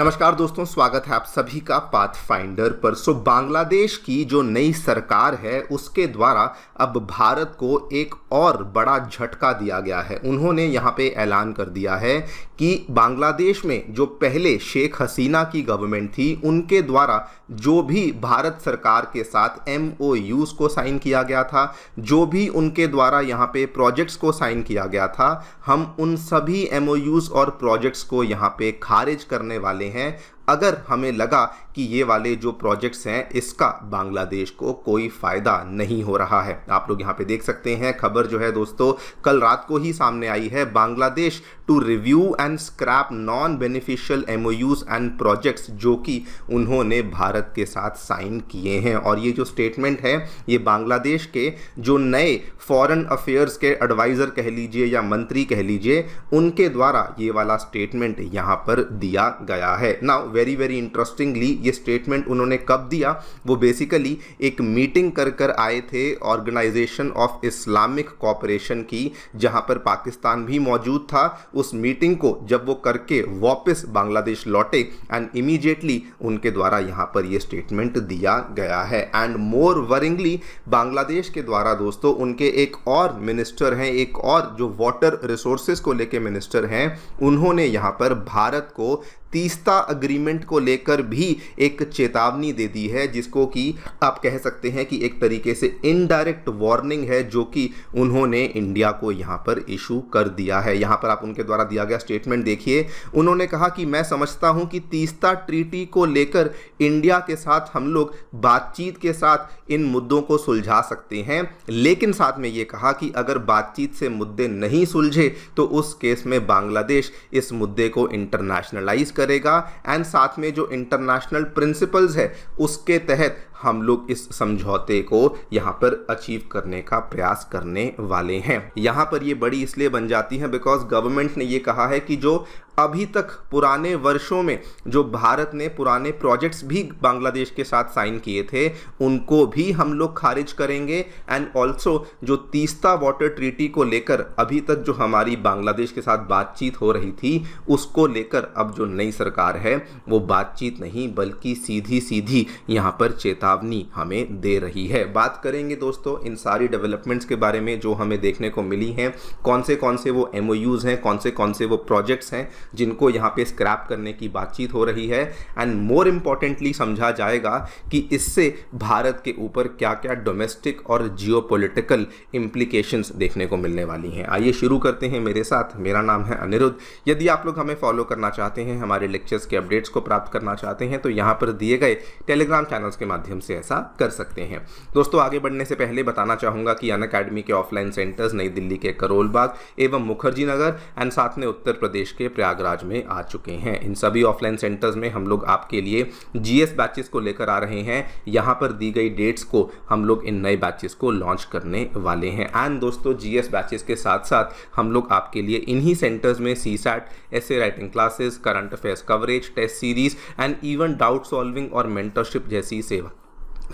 नमस्कार दोस्तों स्वागत है आप सभी का पाथ फाइंडर पर सो बांग्लादेश की जो नई सरकार है उसके द्वारा अब भारत को एक और बड़ा झटका दिया गया है उन्होंने यहाँ पे ऐलान कर दिया है कि बांग्लादेश में जो पहले शेख हसीना की गवर्नमेंट थी उनके द्वारा जो भी भारत सरकार के साथ एम को साइन किया गया था जो भी उनके द्वारा यहाँ पे प्रोजेक्ट्स को साइन किया गया था हम उन सभी एम और प्रोजेक्ट्स को यहाँ पे खारिज करने वाले हैं अगर हमें लगा कि ये वाले जो प्रोजेक्ट्स हैं इसका बांग्लादेश को कोई फ़ायदा नहीं हो रहा है आप लोग यहाँ पे देख सकते हैं खबर जो है दोस्तों कल रात को ही सामने आई है Bangladesh to review and scrap non beneficial MOUs and projects जो कि उन्होंने भारत के साथ साइन किए हैं और ये जो स्टेटमेंट है ये बांग्लादेश के जो नए फॉरेन अफेयर्स के एडवाइज़र कह लीजिए या मंत्री कह लीजिए उनके द्वारा ये वाला स्टेटमेंट यहाँ पर दिया गया है ना वेरी वेरी इंटरेस्टिंगली ये स्टेटमेंट उन्होंने कब दिया वो बेसिकली एक मीटिंग कर कर आए थे ऑर्गेनाइजेशन ऑफ इस्लामिक कॉपरेशन की जहाँ पर पाकिस्तान भी मौजूद था उस मीटिंग को जब वो करके वापस बांग्लादेश लौटे एंड इमीडिएटली उनके द्वारा यहाँ पर यह स्टेटमेंट दिया गया है एंड मोर वरिंगली बांग्लादेश के द्वारा दोस्तों उनके एक और मिनिस्टर हैं एक और जो वाटर रिसोर्सेज को लेके मिनिस्टर हैं उन्होंने यहाँ पर भारत को तीस्ता अग्रीमेंट को लेकर भी एक चेतावनी दे दी है जिसको कि आप कह सकते हैं कि एक तरीके से इनडायरेक्ट वार्निंग है जो कि उन्होंने इंडिया को यहाँ पर इशू कर दिया है यहाँ पर आप उनके द्वारा दिया गया स्टेटमेंट देखिए उन्होंने कहा कि मैं समझता हूँ कि तीस्ता ट्रीटी को लेकर इंडिया के साथ हम लोग बातचीत के साथ इन मुद्दों को सुलझा सकते हैं लेकिन साथ में ये कहा कि अगर बातचीत से मुद्दे नहीं सुलझे तो उस केस में बांग्लादेश इस मुद्दे को इंटरनेशनलाइज करेगा एंड साथ में जो इंटरनेशनल प्रिंसिपल्स है उसके तहत हम लोग इस समझौते को यहाँ पर अचीव करने का प्रयास करने वाले हैं यहाँ पर ये बड़ी इसलिए बन जाती है बिकॉज गवर्नमेंट ने ये कहा है कि जो अभी तक पुराने वर्षों में जो भारत ने पुराने प्रोजेक्ट्स भी बांग्लादेश के साथ साइन किए थे उनको भी हम लोग खारिज करेंगे एंड ऑल्सो जो तीस्ता वाटर ट्रीटी को लेकर अभी तक जो हमारी बांग्लादेश के साथ बातचीत हो रही थी उसको लेकर अब जो नई सरकार है वो बातचीत नहीं बल्कि सीधी सीधी यहाँ पर चेता चेतावनी हमें दे रही है बात करेंगे दोस्तों इन सारी डेवलपमेंट्स के बारे में जो हमें देखने को मिली हैं कौन से कौन से वो एम हैं कौन से कौन से वो प्रोजेक्ट्स हैं जिनको यहाँ पे स्क्रैप करने की बातचीत हो रही है एंड मोर इम्पॉर्टेंटली समझा जाएगा कि इससे भारत के ऊपर क्या क्या डोमेस्टिक और जियो पोलिटिकल इम्प्लीकेशंस देखने को मिलने वाली हैं आइए शुरू करते हैं मेरे साथ मेरा नाम है अनिरुद्ध यदि आप लोग हमें फॉलो करना चाहते हैं हमारे लेक्चर्स के अपडेट्स को प्राप्त करना चाहते हैं तो यहाँ पर दिए गए टेलीग्राम चैनल्स के माध्यम माध्यम से ऐसा कर सकते हैं दोस्तों आगे बढ़ने से पहले बताना चाहूंगा कि अन अकेडमी के ऑफलाइन सेंटर्स नई दिल्ली के करोल बाग एवं मुखर्जी नगर एंड साथ में उत्तर प्रदेश के प्रयागराज में आ चुके हैं इन सभी ऑफलाइन सेंटर्स में हम लोग आपके लिए जीएस बैचेस को लेकर आ रहे हैं यहाँ पर दी गई डेट्स को हम लोग इन नए बैचेस को लॉन्च करने वाले हैं एंड दोस्तों जीएस बैचेस के साथ साथ हम लोग आपके लिए इन्हीं सेंटर्स में CSAT essay writing classes current affairs coverage test series and even doubt solving और मेंटरशिप जैसी सेवा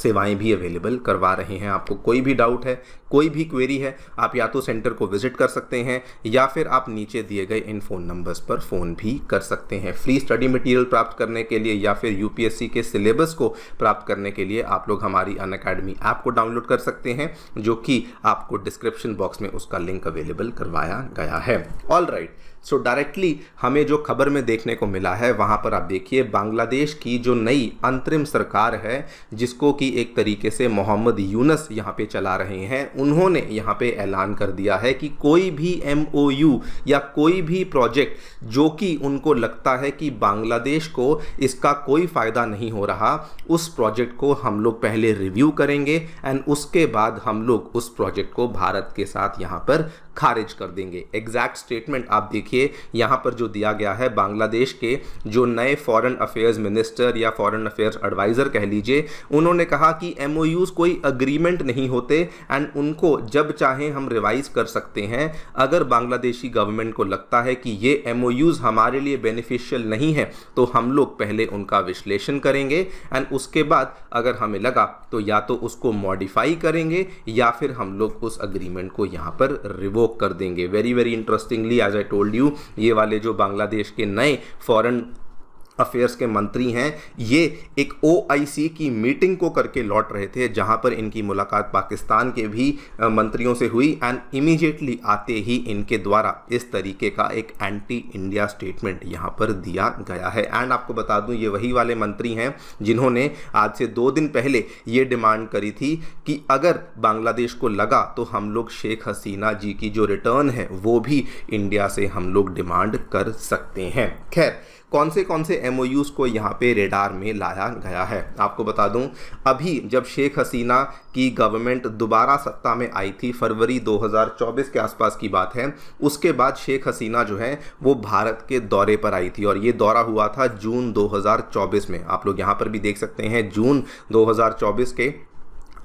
सेवाएं भी अवेलेबल करवा रहे हैं आपको कोई भी डाउट है कोई भी क्वेरी है आप या तो सेंटर को विजिट कर सकते हैं या फिर आप नीचे दिए गए इन फ़ोन नंबर्स पर फ़ोन भी कर सकते हैं फ्री स्टडी मटेरियल प्राप्त करने के लिए या फिर यूपीएससी के सिलेबस को प्राप्त करने के लिए आप लोग हमारी अन अकेडमी ऐप को डाउनलोड कर सकते हैं जो कि आपको डिस्क्रिप्शन बॉक्स में उसका लिंक अवेलेबल करवाया गया है all right right. So directly हमें जो खबर में देखने को मिला है वहाँ पर आप देखिए बांग्लादेश की जो नई अंतरिम सरकार है जिसको कि एक तरीके से मोहम्मद यूनस यहाँ पे चला रहे हैं उन्होंने यहाँ पे ऐलान कर दिया है कि कोई भी एम या कोई भी प्रोजेक्ट जो कि उनको लगता है कि बांग्लादेश को इसका कोई फ़ायदा नहीं हो रहा उस प्रोजेक्ट को हम लोग पहले रिव्यू करेंगे एंड उसके बाद हम लोग उस प्रोजेक्ट को भारत के साथ यहाँ पर खारिज कर देंगे एग्जैक्ट स्टेटमेंट आप देखिए यहाँ पर जो दिया गया है बांग्लादेश के जो नए फॉरेन अफेयर्स मिनिस्टर या फॉरेन अफेयर्स एडवाइज़र कह लीजिए उन्होंने कहा कि एम कोई अग्रीमेंट नहीं होते एंड उनको जब चाहें हम रिवाइज कर सकते हैं अगर बांग्लादेशी गवर्नमेंट को लगता है कि ये एम हमारे लिए बेनिफिशियल नहीं है तो हम लोग पहले उनका विश्लेषण करेंगे एंड उसके बाद अगर हमें लगा तो या तो उसको मॉडिफाई करेंगे या फिर हम लोग उस अग्रीमेंट को यहाँ पर रिवो रिवोक कर देंगे very very interestingly as I told you ये वाले जो बांग्लादेश के नए फॉरेन अफेयर्स के मंत्री हैं ये एक ओ की मीटिंग को करके लौट रहे थे जहां पर इनकी मुलाकात पाकिस्तान के भी मंत्रियों से हुई एंड इमीजिएटली आते ही इनके द्वारा इस तरीके का एक एंटी इंडिया स्टेटमेंट यहां पर दिया गया है एंड आपको बता दूं ये वही वाले मंत्री हैं जिन्होंने आज से दो दिन पहले ये डिमांड करी थी कि अगर बांग्लादेश को लगा तो हम लोग शेख हसीना जी की जो रिटर्न है वो भी इंडिया से हम लोग डिमांड कर सकते हैं खैर कौन से कौन से एम को यहाँ पे रेडार में लाया गया है आपको बता दूँ अभी जब शेख हसीना की गवर्नमेंट दोबारा सत्ता में आई थी फरवरी 2024 के आसपास की बात है उसके बाद शेख हसीना जो है वो भारत के दौरे पर आई थी और ये दौरा हुआ था जून 2024 में आप लोग यहाँ पर भी देख सकते हैं जून 2024 के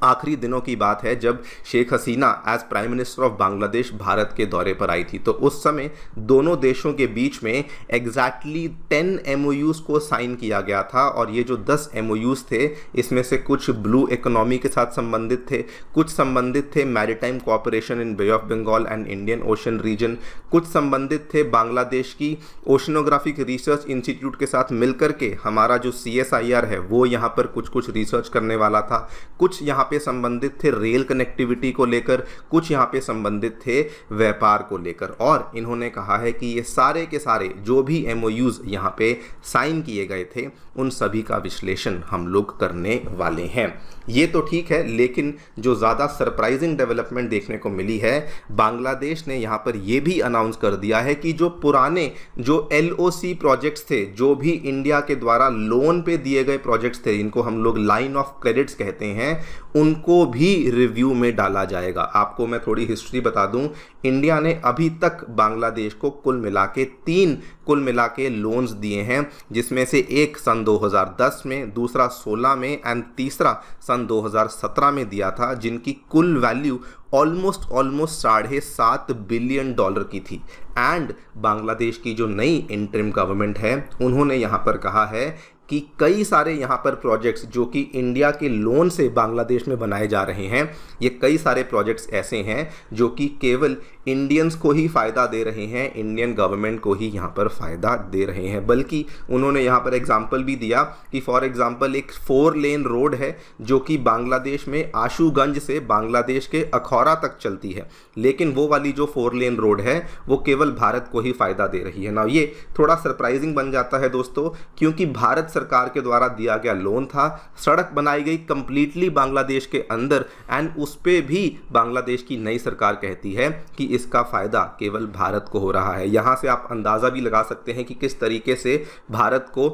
आखिरी दिनों की बात है जब Sheikh Hasina as prime minister of Bangladesh Bharat के दौरे पर आई थी तो उस समय दोनों देशों के बीच में एग्जैक्टली टेन एम को साइन किया गया था और ये जो दस एम थे इसमें से कुछ ब्लू इकोनॉमी के साथ संबंधित थे कुछ संबंधित थे maritime cooperation in Bay of Bengal and Indian Ocean region कुछ संबंधित थे बांग्लादेश की ओशनोग्राफिक रिसर्च इंस्टीट्यूट के साथ मिलकर के हमारा जो सी है वो यहाँ पर कुछ कुछ रिसर्च करने वाला था कुछ यहाँ पे संबंधित थे रेल कनेक्टिविटी को लेकर कुछ यहाँ पे संबंधित थे व्यापार को लेकर और इन्होंने कहा है कि ये सारे के सारे जो भी एम ओ यूज़ यहाँ पे साइन किए गए थे उन सभी का विश्लेषण हम लोग करने वाले हैं ये तो ठीक है लेकिन जो ज़्यादा सरप्राइजिंग डेवलपमेंट देखने को मिली है बांग्लादेश ने यहाँ पर यह भी अनाउंस कर दिया है कि जो पुराने जो एल प्रोजेक्ट्स थे जो भी इंडिया के द्वारा लोन पे दिए गए प्रोजेक्ट्स थे इनको हम लोग लाइन ऑफ क्रेडिट्स कहते हैं उनको भी रिव्यू में डाला जाएगा आपको मैं थोड़ी हिस्ट्री बता दूं इंडिया ने अभी तक बांग्लादेश को कुल मिला के तीन कुल मिला के लोन्स दिए हैं जिसमें से एक सन 2010 में दूसरा 16 में एंड तीसरा सन 2017 में दिया था जिनकी कुल वैल्यू ऑलमोस्ट ऑलमोस्ट साढ़े सात बिलियन डॉलर की थी एंड बांग्लादेश की जो नई इंटरिम गवर्नमेंट है उन्होंने यहाँ पर कहा है कि कई सारे यहाँ पर प्रोजेक्ट्स जो कि इंडिया के लोन से बांग्लादेश में बनाए जा रहे हैं ये कई सारे प्रोजेक्ट्स ऐसे हैं जो कि केवल इंडियंस को ही फ़ायदा दे रहे हैं इंडियन गवर्नमेंट को ही यहाँ पर फ़ायदा दे रहे हैं बल्कि उन्होंने यहाँ पर एग्जाम्पल भी दिया कि फॉर एग्ज़ाम्पल एक फोर लेन रोड है जो कि बांग्लादेश में आशूगंज से बांग्लादेश के अखौरा तक चलती है लेकिन वो वाली जो फोर लेन रोड है वो केवल भारत को ही फ़ायदा दे रही है ना ये थोड़ा सरप्राइजिंग बन जाता है दोस्तों क्योंकि भारत सरकार के द्वारा दिया गया लोन था सड़क बनाई गई कंप्लीटली बांग्लादेश के अंदर एंड उस पर भी बांग्लादेश की नई सरकार कहती है कि इसका फ़ायदा केवल भारत को हो रहा है यहाँ से आप अंदाज़ा भी लगा सकते हैं कि किस तरीके से भारत को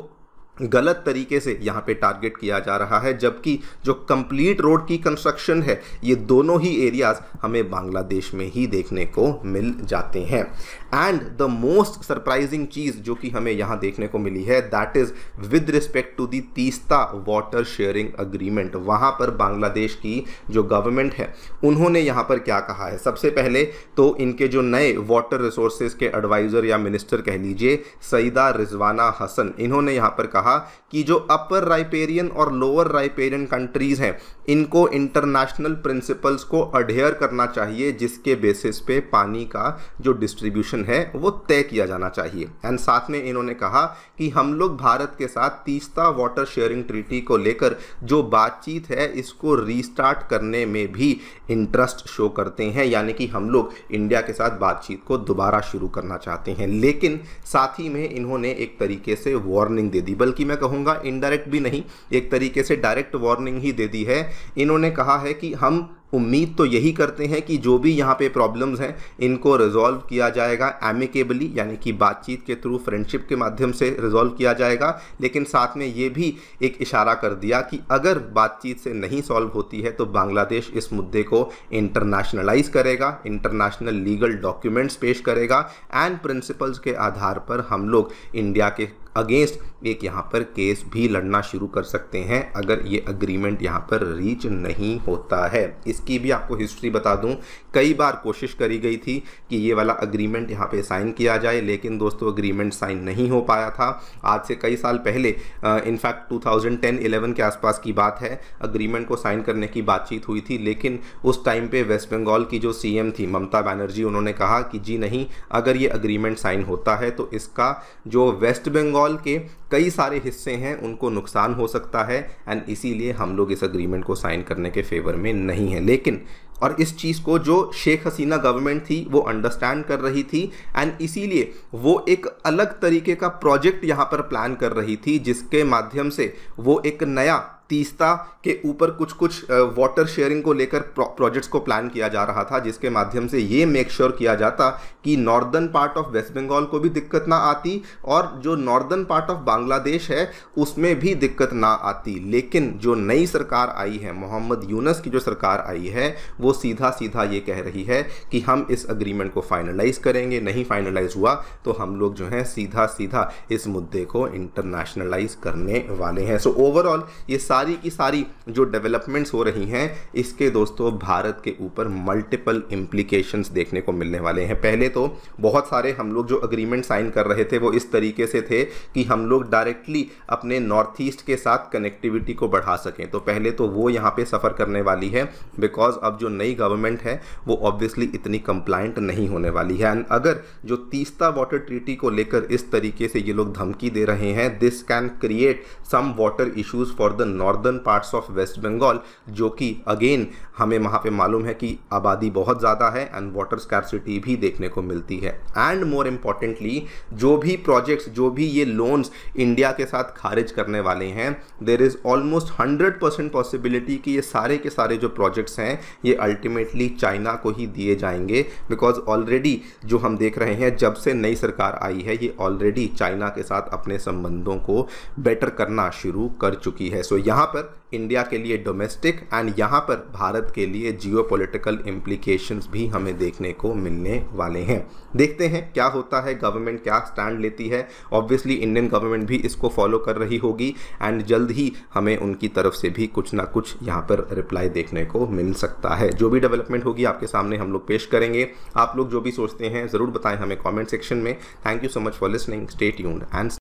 गलत तरीके से यहाँ पे टारगेट किया जा रहा है जबकि जो कंप्लीट रोड की कंस्ट्रक्शन है ये दोनों ही एरियाज हमें बांग्लादेश में ही देखने को मिल जाते हैं एंड द मोस्ट सरप्राइजिंग चीज़ जो कि हमें यहाँ देखने को मिली है that is with respect to the Teesta water sharing agreement वहाँ पर बांग्लादेश की जो गवर्नमेंट है उन्होंने यहाँ पर क्या कहा है सबसे पहले तो इनके जो नए वाटर रिसोर्सेज के एडवाइज़र या मिनिस्टर कह लीजिए सईदा रिजवाना हसन इन्होंने यहाँ पर कहा कहा कि जो अपर राइपेरियन और लोअर राइपेरियन कंट्रीज़ हैं इनको इंटरनेशनल प्रिंसिपल्स को अडेयर करना चाहिए जिसके बेसिस पे पानी का जो डिस्ट्रीब्यूशन है वो तय किया जाना चाहिए एंड साथ में इन्होंने कहा कि हम लोग भारत के साथ तीस्ता वाटर शेयरिंग ट्रीटी को लेकर जो बातचीत है इसको रीस्टार्ट करने में भी इंटरेस्ट शो करते हैं यानी कि हम लोग इंडिया के साथ बातचीत को दोबारा शुरू करना चाहते हैं लेकिन साथ ही में इन्होंने एक तरीके से वार्निंग दे दी बल्कि बल्कि मैं कहूँगा इनडायरेक्ट भी नहीं एक तरीके से डायरेक्ट वार्निंग ही दे दी है इन्होंने कहा है कि हम उम्मीद तो यही करते हैं कि जो भी यहाँ पे प्रॉब्लम्स हैं इनको रिजॉल्व किया जाएगा एमिकेबली यानी कि बातचीत के थ्रू फ्रेंडशिप के माध्यम से रिजॉल्व किया जाएगा लेकिन साथ में ये भी एक इशारा कर दिया कि अगर बातचीत से नहीं सॉल्व होती है तो बांग्लादेश इस मुद्दे को इंटरनेशनलाइज करेगा इंटरनेशनल लीगल डॉक्यूमेंट्स पेश करेगा एंड प्रिंसिपल्स के आधार पर हम लोग इंडिया के अगेंस्ट एक यहाँ पर केस भी लड़ना शुरू कर सकते हैं अगर ये अग्रीमेंट यहाँ पर रीच नहीं होता है इसकी भी आपको हिस्ट्री बता दूँ कई बार कोशिश करी गई थी कि ये वाला अग्रीमेंट यहाँ पे साइन किया जाए लेकिन दोस्तों अग्रीमेंट साइन नहीं हो पाया था आज से कई साल पहले इनफैक्ट टू थाउजेंड के आसपास की बात है अग्रीमेंट को साइन करने की बातचीत हुई थी लेकिन उस टाइम पर वेस्ट बंगाल की जो सी थी ममता बनर्जी उन्होंने कहा कि जी नहीं अगर ये अग्रीमेंट साइन होता है तो इसका जो वेस्ट बंगाल के कई सारे हिस्से हैं उनको नुकसान हो सकता है एंड इसीलिए हम लोग इस अग्रीमेंट को साइन करने के फेवर में नहीं हैं लेकिन और इस चीज़ को जो शेख हसीना गवर्नमेंट थी वो अंडरस्टैंड कर रही थी एंड इसीलिए वो एक अलग तरीके का प्रोजेक्ट यहाँ पर प्लान कर रही थी जिसके माध्यम से वो एक नया तीस्ता के ऊपर कुछ कुछ वाटर शेयरिंग को लेकर प्रोजेक्ट्स को प्लान किया जा रहा था जिसके माध्यम से ये मेक श्योर sure किया जाता कि northern part of West Bengal को भी दिक्कत ना आती और जो नॉर्दर्न पार्ट ऑफ बांग्लादेश है उसमें भी दिक्कत ना आती लेकिन जो नई सरकार आई है मोहम्मद यूनस की जो सरकार आई है वो सीधा सीधा ये कह रही है कि हम इस अग्रीमेंट को फाइनलाइज करेंगे नहीं फाइनलाइज हुआ तो हम लोग जो है सीधा सीधा इस मुद्दे को इंटरनेशनलाइज करने वाले हैं सो so, ओवरऑल ये सारी सारी की सारी जो डेवलपमेंट्स हो रही हैं इसके दोस्तों भारत के ऊपर मल्टीपल इम्प्लीकेशंस देखने को मिलने वाले हैं पहले तो बहुत सारे हम लोग जो अग्रीमेंट साइन कर रहे थे वो इस तरीके से थे कि हम लोग डायरेक्टली अपने नॉर्थ ईस्ट के साथ कनेक्टिविटी को बढ़ा सकें तो पहले तो वो यहाँ पर सफ़र करने वाली है बिकॉज अब जो नई गवर्नमेंट है वो ऑब्वियसली इतनी कंप्लाइंट नहीं होने वाली है एंड अगर जो तीस्ता वाटर ट्रीटी को लेकर इस तरीके से ये लोग धमकी दे रहे हैं this can create some water issues for the northern parts of West Bengal जो कि अगेन हमें वहाँ पे मालूम है कि आबादी बहुत ज़्यादा है एंड वाटर स्कैरसिटी भी देखने को मिलती है एंड मोर इम्पॉर्टेंटली जो भी प्रोजेक्ट्स जो भी ये लोन्स इंडिया के साथ खारिज करने वाले हैं there is almost hundred percent possibility कि ये सारे के सारे जो प्रोजेक्ट्स हैं ये अल्टीमेटली चाइना को ही दिए जाएंगे बिकॉज ऑलरेडी जो हम देख रहे हैं जब से नई सरकार आई है ये ऑलरेडी चाइना के साथ अपने संबंधों को बेटर करना शुरू कर चुकी है सो so, यहाँ पर इंडिया के लिए डोमेस्टिक एंड यहाँ पर भारत के लिए जियो पोलिटिकल भी हमें देखने को मिलने वाले हैं देखते हैं क्या होता है गवर्नमेंट क्या स्टैंड लेती है ऑब्वियसली इंडियन गवर्नमेंट भी इसको फॉलो कर रही होगी एंड जल्द ही हमें उनकी तरफ से भी कुछ ना कुछ यहाँ पर रिप्लाई देखने को मिल सकता है जो भी डेवलपमेंट होगी आपके सामने हम लोग पेश करेंगे आप लोग जो भी सोचते हैं ज़रूर बताएं हमें कॉमेंट सेक्शन में thank you so much for listening stay यून एंड